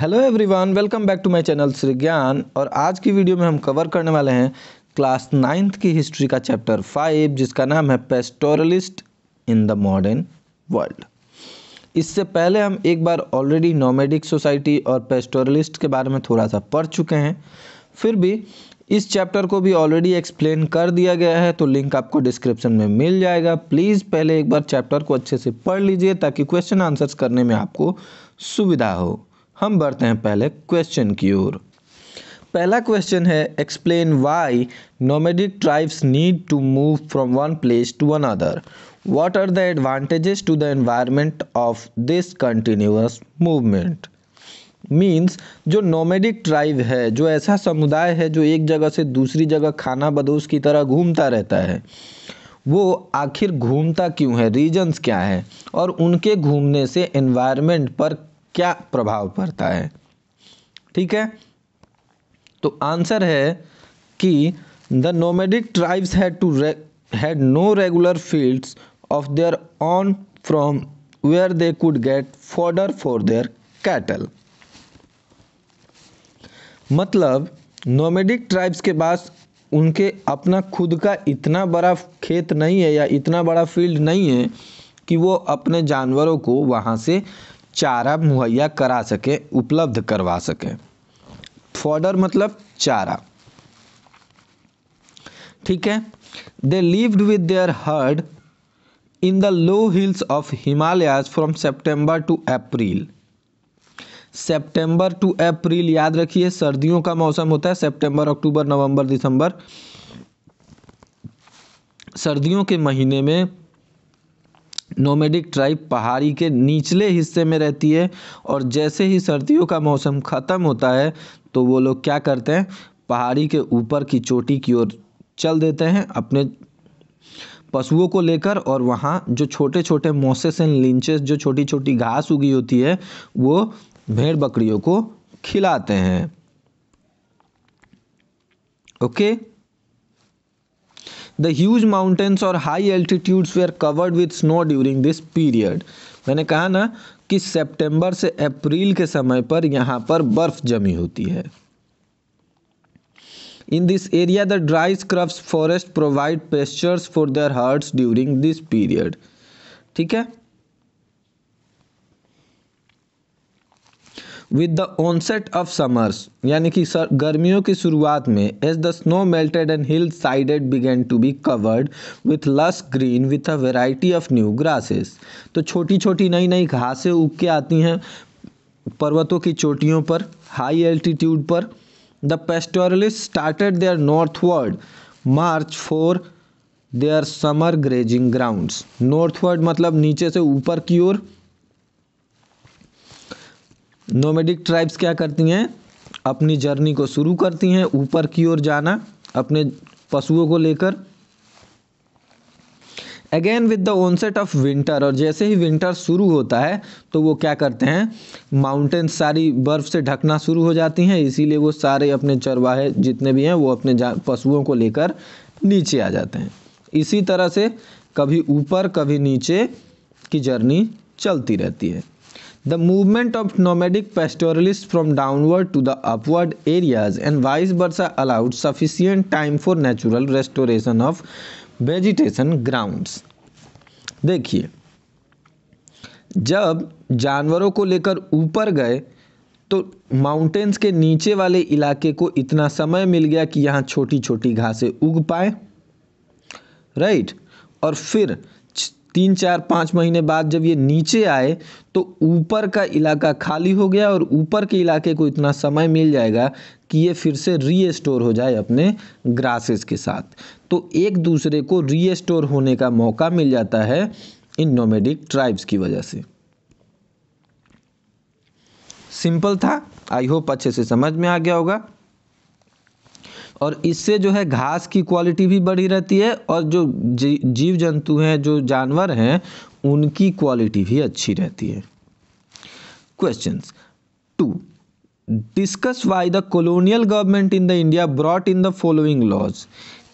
Hello everyone welcome back to my channel Shri Gyan और आज की वीडियो में हम कवर करने वाले हैं क्लास नाइन्थ की हिस्ट्री का चैप्टर फाइव जिसका नाम है pastoralists in the modern world इससे पहले हम एक बार ऑलरेडी नोमेडिक सोसाइटी और पेस्टोरलिस्ट के बारे में थोड़ा सा पढ़ चुके हैं फिर भी इस चैप्टर को भी ऑलरेडी एक्सप्लेन कर दिया गया है तो लिंक आपको डिस्क्रिप्शन में मिल जाएगा प्लीज़ पहले एक बार चैप्टर को अच्छे से पढ़ लीजिए ताकि क्वेश्चन आंसर्स करने में आपको सुविधा हो हम बढ़ते हैं पहले क्वेश्चन की ओर पहला क्वेश्चन है explain why nomadic tribes need to move from one place to another what are the advantages to the environment of this continuous movement means जो नोमेडिक ट्राइब है जो ऐसा समुदाय है जो एक जगह से दूसरी जगह खाना बदोश की तरह घूमता रहता है वो आखिर घूमता क्यों है रीजंस क्या है और उनके घूमने से एनवायरनमेंट पर क्या प्रभाव पड़ता है ठीक है तो आंसर है कि the nomadic tribes had to had no regular fields of their own from where they could get fodder for their cattle मतलब नोमेडिक ट्राइब्स के पास उनके अपना खुद का इतना बड़ा खेत नहीं है या इतना बड़ा फील्ड नहीं है कि वो अपने जानवरों को वहाँ से चारा मुहैया करा सके उपलब्ध करवा सके फॉर्डर मतलब चारा ठीक है they lived with their herd in the low hills of Himalayas from September to April September to April याद रखिए सर्दियों का मौसम होता है सेप्टेंबर अक्टूबर नवंबर दिसंबर सर्दियों के महीने में नोमेडिक ट्राइब पहाड़ी के निचले हिस्से में रहती है और जैसे ही सर्दियों का मौसम ख़त्म होता है तो वो लोग क्या करते हैं पहाड़ी के ऊपर की चोटी की ओर चल देते हैं अपने पशुओं को लेकर और वहाँ जो छोटे छोटे मोसेस एंड लिंचेस जो छोटी छोटी घास उगी होती है वो भेड़ बकरियों को खिलाते हैं okay okay? The huge mountains or high altitudes were covered with snow during this period. मैंने कहा ना कि सितंबर से अप्रैल के समय पर यहाँ पर बर्फ जमी होती है in this area the dry scrubs forest provide pastures for their herds during this period ठीक है with the onset of summers यानी कि सर गर्मियों की शुरुआत में as the snow melted and hill sided began to be covered with lush green with a variety of new grasses तो छोटी छोटी नई नई घासें उग के आती हैं पर्वतों की चोटियों पर हाई एल्टीट्यूड पर the pastoralists started their northward march for their summer grazing grounds northward मतलब नीचे से ऊपर की ओर नोमेडिक ट्राइब्स क्या करती हैं अपनी जर्नी को शुरू करती हैं ऊपर की ओर जाना अपने पशुओं को लेकर again with the onset of winter और जैसे ही विंटर शुरू होता है तो वो क्या करते हैं माउंटेन सारी बर्फ़ से ढकना शुरू हो जाती हैं इसीलिए वो सारे अपने चरवाहे जितने भी हैं वो अपने पशुओं को लेकर नीचे आ जाते हैं इसी तरह से कभी ऊपर कभी नीचे की जर्नी चलती रहती है the movement of nomadic pastoralists from downward to the upward areas and vice versa allowed sufficient time for natural restoration of vegetation ground देखिए जब जानवरों को लेकर ऊपर गए तो माउंटेन्स के नीचे वाले इलाके को इतना समय मिल गया कि यहाँ छोटी छोटी घासें उग पाए राइट और फिर तीन चार पाँच महीने बाद जब ये नीचे आए तो ऊपर का इलाका खाली हो गया और ऊपर के इलाके को इतना समय मिल जाएगा कि ये फिर से रीस्टोर हो जाए अपने ग्रासेस के साथ तो एक दूसरे को रीस्टोर होने का मौका मिल जाता है इन नोमेडिक ट्राइब्स की वजह से सिंपल था आई होप अच्छे से समझ में आ गया होगा और इससे जो है घास की क्वालिटी भी बढ़ी रहती है और जो जीव जंतु हैं जो जानवर हैं उनकी क्वालिटी भी अच्छी रहती है question two discuss why the colonial government in the India brought in the following laws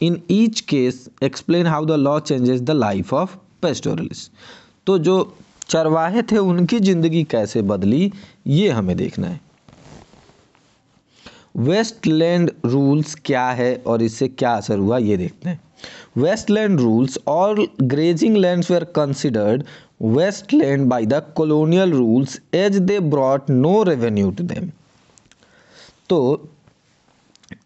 in each case explain how the law changes the life of pastoralists तो जो चरवाहे थे उनकी जिंदगी कैसे बदली ये हमें देखना है वेस्टलैंड रूल्स क्या है और इससे क्या असर हुआ ये देखते हैं वेस्टलैंड रूल्स और grazing lands were considered wasteland by the colonial rules as they brought no revenue to them तो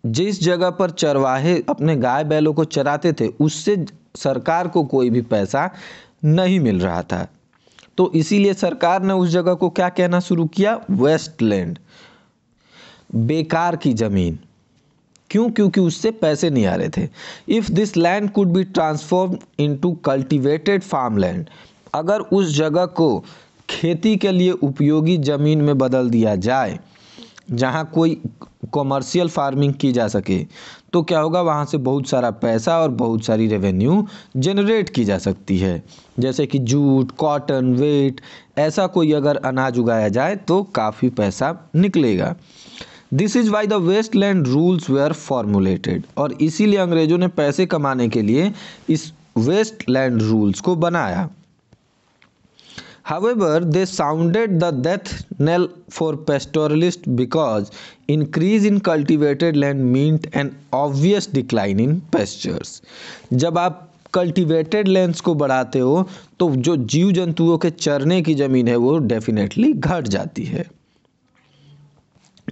जिस जगह पर चरवाहे अपने गाय बैलों को चराते थे उससे सरकार को कोई भी पैसा नहीं मिल रहा था तो इसीलिए सरकार ने उस जगह को क्या कहना शुरू किया वेस्टलैंड बेकार की ज़मीन क्यों क्योंकि उससे पैसे नहीं आ रहे थे if this land could be transform to cultivated farm land अगर उस जगह को खेती के लिए उपयोगी ज़मीन में बदल दिया जाए जहाँ कोई कॉमर्शियल फार्मिंग की जा सके तो क्या होगा वहाँ से बहुत सारा पैसा और बहुत सारी रेवेन्यू जनरेट की जा सकती है जैसे कि जूट कॉटन वेट ऐसा कोई अगर अनाज उगाया जाए तो काफ़ी पैसा निकलेगा this is why the waste land rules were formulated और इसीलिए अंग्रेज़ों ने पैसे कमाने के लिए इस वेस्ट लैंड रूल्स को बनाया However, they sounded the death knell for pastoralists because increase in cultivated land meant an obvious decline in pastures. जब आप कल्टिवेटेड लैंड्स को बढ़ाते हो तो जो जीव जंतुओं के चरने की ज़मीन है वो डेफिनेटली घट जाती है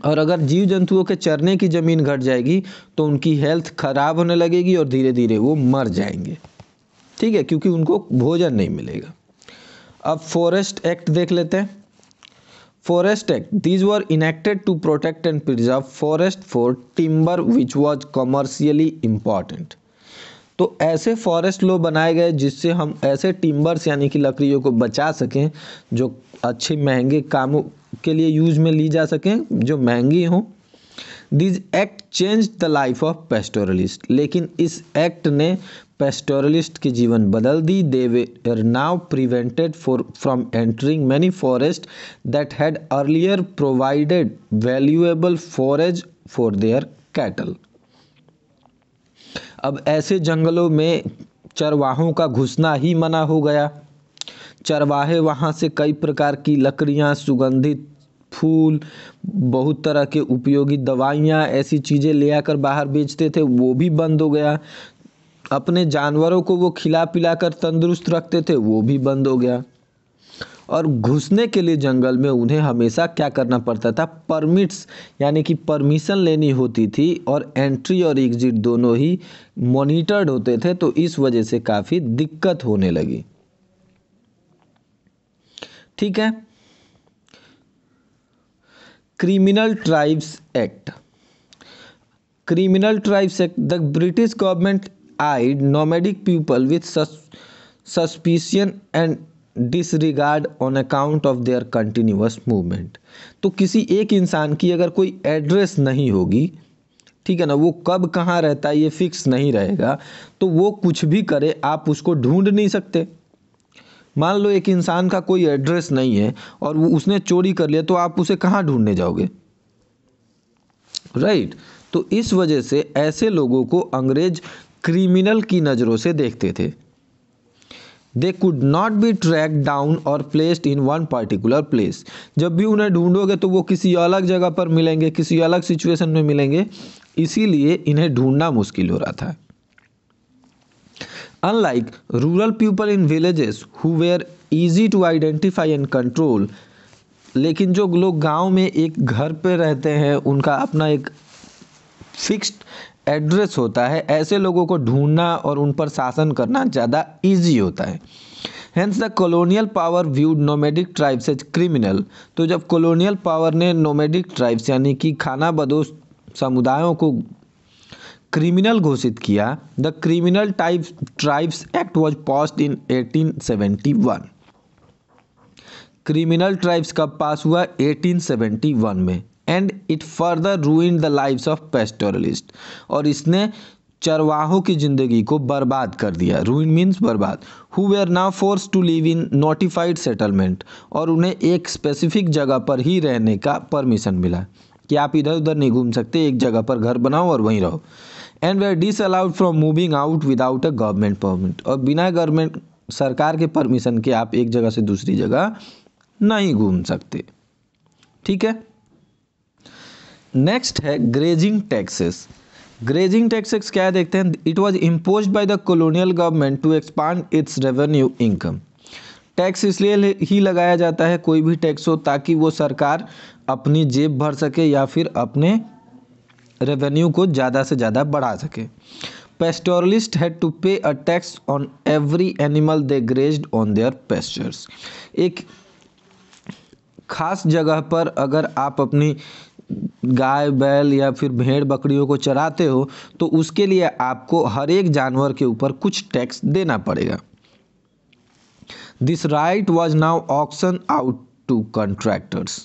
और अगर जीव जंतुओं के चरने की ज़मीन घट जाएगी तो उनकी हेल्थ खराब होने लगेगी और धीरे धीरे वो मर जाएंगे ठीक है क्योंकि उनको भोजन नहीं मिलेगा अब फॉरेस्ट एक्ट देख लेते हैं forest act these were enacted to protect and preserve forest for timber which was commercially important तो ऐसे फॉरेस्ट लो बनाए गए जिससे हम ऐसे टिम्बर्स यानी कि लकड़ियों को बचा सकें जो अच्छे महंगे कामों के लिए यूज में ली जा सकें जो महंगी हों this act change the life of pastoralists लेकिन इस एक्ट ने पेस्टोरलिस्ट की जीवन बदल दी they are now prevented for from entering many forest that had earlier provided valuable forage for their cattle अब ऐसे जंगलों में चरवाहों का घुसना ही मना हो गया चरवाहे वहाँ से कई प्रकार की लकड़ियाँ सुगंधित फूल बहुत तरह के उपयोगी दवाइयाँ ऐसी चीज़ें ले आकर बाहर बेचते थे वो भी बंद हो गया अपने जानवरों को वो खिला पिला कर तंदुरुस्त रखते थे वो भी बंद हो गया और घुसने के लिए जंगल में उन्हें हमेशा क्या करना पड़ता था परमिट्स यानी कि परमिशन लेनी होती थी और एंट्री और एग्ज़िट दोनों ही मॉनिटर्ड होते थे तो इस वजह से काफ़ी दिक्कत होने लगी ठीक है criminal tribes act criminal tribes act the British government eyed nomadic people with suspicion and disregard on account of their continuous movement तो किसी एक इंसान की अगर कोई एड्रेस नहीं होगी ठीक है ना वो कब कहाँ रहता है ये फिक्स नहीं रहेगा तो वो कुछ भी करे आप उसको ढूंढ नहीं सकते मान लो एक इंसान का कोई एड्रेस नहीं है और वो उसने चोरी कर लिया तो आप उसे कहाँ ढूंढने जाओगे राइट right. तो इस वजह से ऐसे लोगों को अंग्रेज क्रिमिनल की नज़रों से देखते थे they could not be track down और placed in one particular place जब भी उन्हें ढूंढोगे तो वो किसी अलग जगह पर मिलेंगे किसी अलग सिचुएशन में मिलेंगे इसीलिए इन्हें ढूंढना मुश्किल हो रहा था unlike rural people in villages who were easy to identify and control लेकिन जो लोग गांव में एक घर पे रहते हैं उनका अपना एक फिक्स्ड एड्रेस होता है ऐसे लोगों को ढूंढना और उन पर शासन करना ज़्यादा ईजी होता है hence the colonial power viewed nomadic tribes as criminal तो जब कॉलोनियल पावर ने नोमेडिक ट्राइब्स यानी कि खाना बदोश समुदायों को क्रिमिनल घोषित किया the criminal type tribes act was passed in 1871 criminal tribes कब पास हुआ 1871 में and it further ruin the lives of pastoralist और इसने चरवाहों की ज़िंदगी को बर्बाद कर दिया रूइन मीन्स बर्बाद who they are now force to live in notified settlement और उन्हें एक स्पेसिफिक जगह पर ही रहने का परमिशन मिला कि आप इधर उधर नहीं घूम सकते एक जगह पर घर बनाओ और वहीं रहो and they are disallowed from moving out without a government permit और बिना गवर्नमेंट सरकार के परमिशन के आप एक जगह से दूसरी जगह नहीं घूम सकते ठीक है नेक्स्ट है ग्रेजिंग टैक्सेस ग्रेजिंग टैक्सेस क्या है देखते हैं it was impose by the colonial government to expand its revenue income tax इसलिए ही लगाया जाता है कोई भी टैक्स हो ताकि वो सरकार अपनी जेब भर सके या फिर अपने रेवेन्यू को ज़्यादा से ज़्यादा बढ़ा सके pastoralist had to pay a tax on every animal they graze on their pastures एक खास जगह पर अगर आप अपनी गाय बैल या फिर भेड़ बकरियों को चराते हो तो उसके लिए आपको हर एक जानवर के ऊपर कुछ टैक्स देना पड़ेगा this right was now auction out to contractors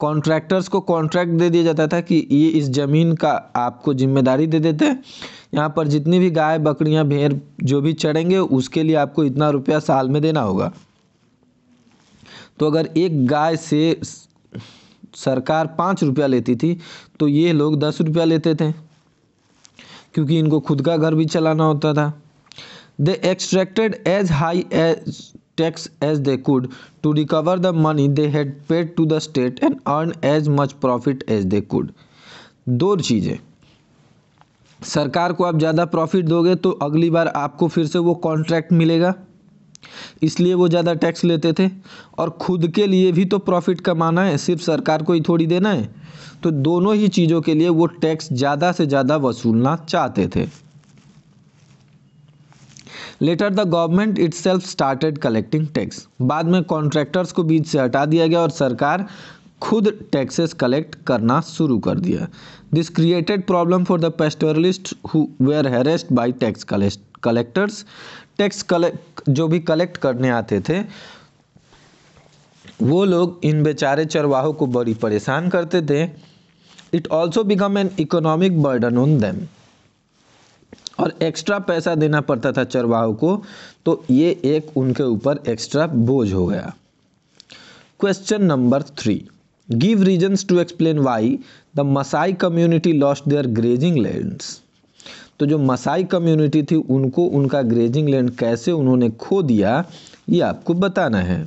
contractors को कॉन्ट्रैक्ट दे दिया जाता था कि ये इस ज़मीन का आपको जिम्मेदारी दे देते हैं यहाँ पर जितनी भी गाय बकरियाँ भेड़ जो भी चढ़ेंगे उसके लिए आपको इतना रुपया साल में देना होगा तो अगर एक गाय से सरकार पाँच रुपया लेती थी तो ये लोग दस रुपया लेते थे क्योंकि इनको खुद का घर भी चलाना होता था they extracted as high as tax as they could to recover the money they had paid to the state and earn as much profit as they could दो चीज़ें सरकार को आप ज़्यादा प्रॉफिट दोगे तो अगली बार आपको फिर से वो कॉन्ट्रैक्ट मिलेगा इसलिए वो ज़्यादा टैक्स लेते थे और खुद के लिए भी तो प्रॉफिट कमाना है सिर्फ सरकार को ही थोड़ी देना है तो दोनों ही चीज़ों के लिए वो टैक्स ज़्यादा से ज़्यादा वसूलना चाहते थे later the government itself started collecting tax बाद में कॉन्ट्रैक्टर्स को बीच से हटा दिया गया और सरकार खुद टैक्सेस कलेक्ट करना शुरू कर दिया this created problem for the pastoralist who were harassed by tax collect collectors tax collect जो भी कलेक्ट करने आते थे वो लोग इन बेचारे चरवाहों को बड़ी परेशान करते थे it also become an economic burden on them और एक्स्ट्रा पैसा देना पड़ता था चरवाहों को तो ये एक उनके ऊपर एक्स्ट्रा बोझ हो गया question number three give reasons to explain why the Maasai community lost their grazing lands तो जो मसाई कम्युनिटी थी उनको उनका ग्रेजिंग लैंड कैसे उन्होंने खो दिया ये आपको बताना है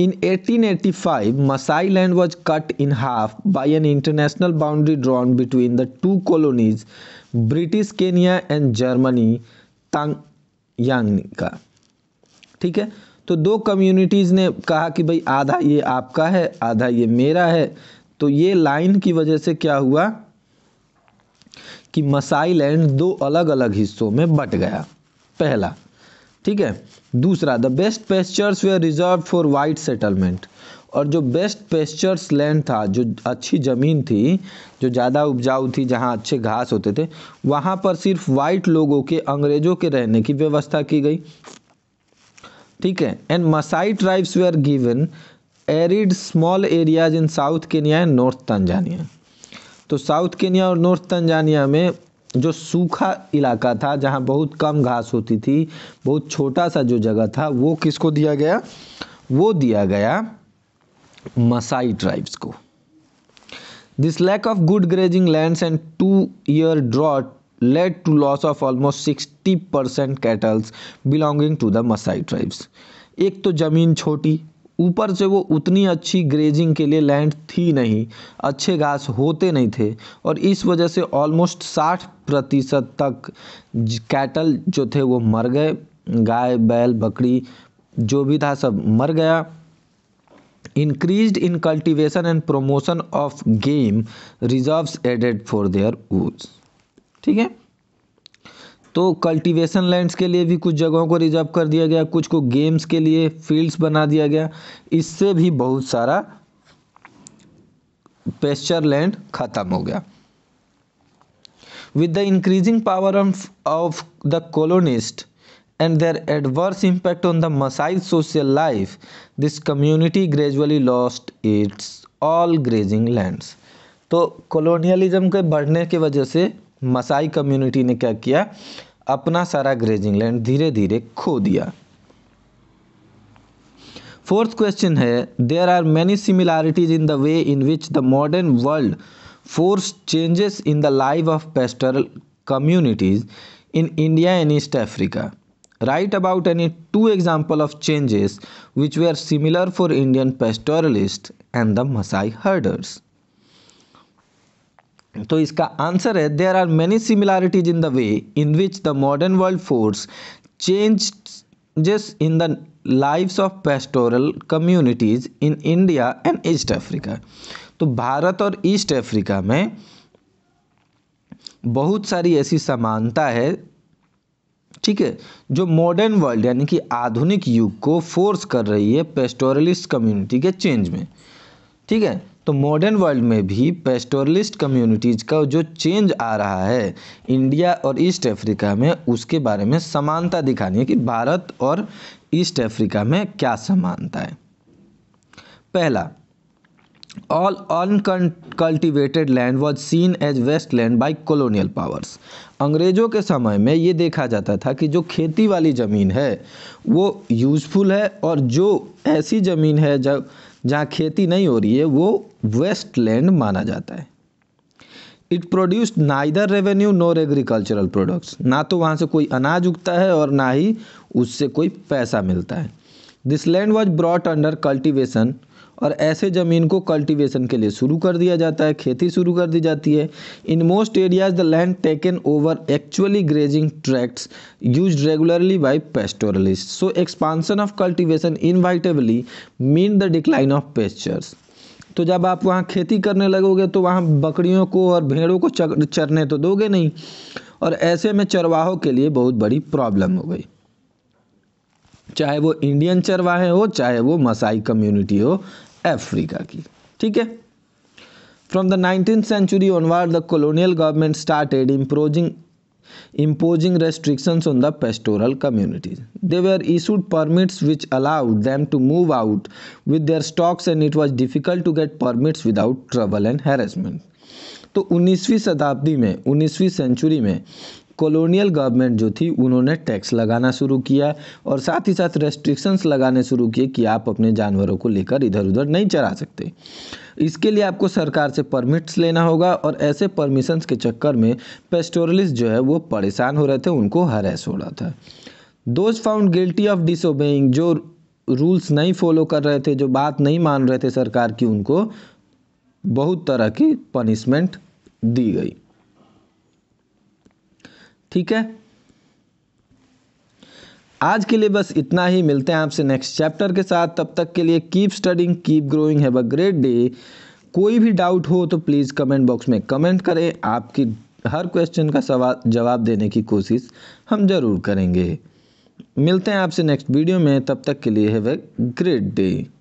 in 1885 eighty five Maasai land was cut in half by an international boundary drawn between the two colonies British Kenya and Germany तंग का ठीक है तो दो कम्युनिटीज़ ने कहा कि भाई आधा ये आपका है आधा ये मेरा है तो ये लाइन की वजह से क्या हुआ कि मसाई लैंड दो अलग अलग हिस्सों में बट गया पहला ठीक है दूसरा the best pastures were reserve for white settlement और जो बेस्ट पेस्चर्स लैंड था जो अच्छी ज़मीन थी जो ज़्यादा उपजाऊ थी जहाँ अच्छे घास होते थे वहाँ पर सिर्फ वाइट लोगों के अंग्रेज़ों के रहने की व्यवस्था की गई ठीक है and Maasai tribes were given arid small areas in south Kenya and north Tanzania तो साउथ केनिया और नॉर्थ तंजानिया में जो सूखा इलाका था जहाँ बहुत कम घास होती थी बहुत छोटा सा जो जगह था वो किसको दिया गया वो दिया गया मसाई ट्राइब्स को this lack of good grazing lands and two year drought led to loss of almost sixty percent cattles belonging to the Maasai tribes एक तो ज़मीन छोटी ऊपर से वो उतनी अच्छी ग्रेजिंग के लिए लैंड थी नहीं अच्छे घास होते नहीं थे और इस वजह से ऑलमोस्ट साठ प्रतिशत तक कैटल जो थे वो मर गए गाय बैल बकरी जो भी था सब मर गया increase in cultivation and promotion of game reserves added for their woes ठीक है तो कल्टीवेशन लैंड्स के लिए भी कुछ जगहों को रिजर्व कर दिया गया कुछ को गेम्स के लिए फील्ड्स बना दिया गया इससे भी बहुत सारा पेस्चर लैंड खत्म हो गया with the increasing power of of the colonist and their adverse impact on the Maasai social life this community gradually lost its all grazing lands तो कॉलोनियलिज्म के बढ़ने के वजह से मसाई कम्युनिटी ने क्या किया अपना सारा ग्रेजिंग लैंड धीरे धीरे खो दिया फोर्थ क्वेश्चन है there are many similarities in the way in which the modern world force changes in the life of pastoral communities in India and east Africa write about any two example of changes which were similar for Indian pastoralist and the Maasai herders तो इसका answer है there are many similarities in the way in which the modern world force जिस in the life of pastoral communities in India and east Africa तो भारत और east Africa में बहुत सारी ऐसी समानता है ठीक है जो मॉडर्न वर्ल्ड यानी कि आधुनिक युग को फोर्स कर रही है पेस्टोरलिस्ट कम्युनिटी के चेंज में ठीक है तो मॉडर्न वर्ल्ड में भी पेस्टोरलिस्ट कम्युनिटीज़ का जो चेंज आ रहा है इंडिया और ईस्ट अफ्रीका में उसके बारे में समानता दिखानी है कि भारत और ईस्ट अफ्रीका में क्या समानता है पहला all uncultivated land was seen as waste land by colonial powers अंग्रेज़ों के समय में ये देखा जाता था कि जो खेती वाली ज़मीन है वो यूज़फुल है और जो ऐसी ज़मीन है जब जहाँ खेती नहीं हो रही है वो वेस्ट लैंड माना जाता है it produce neither revenue nor agricultural products ना तो वहाँ से कोई अनाज उगता है और ना ही उससे कोई पैसा मिलता है this land was brought under cultivation और ऐसे ज़मीन को कल्टीवेशन के लिए शुरू कर दिया जाता है खेती शुरू कर दी जाती है in most areas the land taken over actually grazing tracts use regularly by pastoralist so expansion of cultivation inevitably mean the decline of pastures तो जब आप वहाँ खेती करने लगोगे तो वहाँ बकरियों को और भेड़ों को चरने तो दोगे नहीं और ऐसे में चरवाहों के लिए बहुत बड़ी प्रॉब्लम हो गई चाहे वो इंडियन चरवाहे हो चाहे वो मसाई कम्युनिटी हो अफ्रीका की ठीक है From the 19th century onward, the colonial government started imposing, imposing restrictions on the pastoral communities. They were issued permits which allowed them to move out with their stocks, and it was difficult to get permits without trouble and harassment. तो 19वीं शताब्दी में 19वीं century में colonial government जो थी उन्होंने tax लगाना शुरू किया और साथ ही साथ रेस्ट्रिक्शंस लगाने शुरू किए कि आप अपने जानवरों को लेकर इधर उधर नहीं चरा सकते इसके लिए आपको सरकार से परमिट्स लेना होगा और ऐसे परमिशंस के चक्कर में पेस्टोरलिस्ट जो है वो परेशान हो रहे थे उनको हरेस हो रहा था those found guilty of disobeying जो रूल्स नहीं फॉलो कर रहे थे जो बात नहीं मान रहे थे सरकार की उनको बहुत तरह की पनिशमेंट दी गई ठीक है आज के लिए बस इतना ही मिलते हैं आपसे नेक्स्ट चैप्टर के साथ तब तक के लिए keep studying keep growing have a great day कोई भी डाउट हो तो प्लीज़ कमेंट बॉक्स में कमेंट करें आपकी हर क्वेश्चन का सवाल जवाब देने की कोशिश हम ज़रूर करेंगे मिलते हैं आपसे नेक्स्ट वीडियो में तब तक के लिए हैव अ ग्रेट डे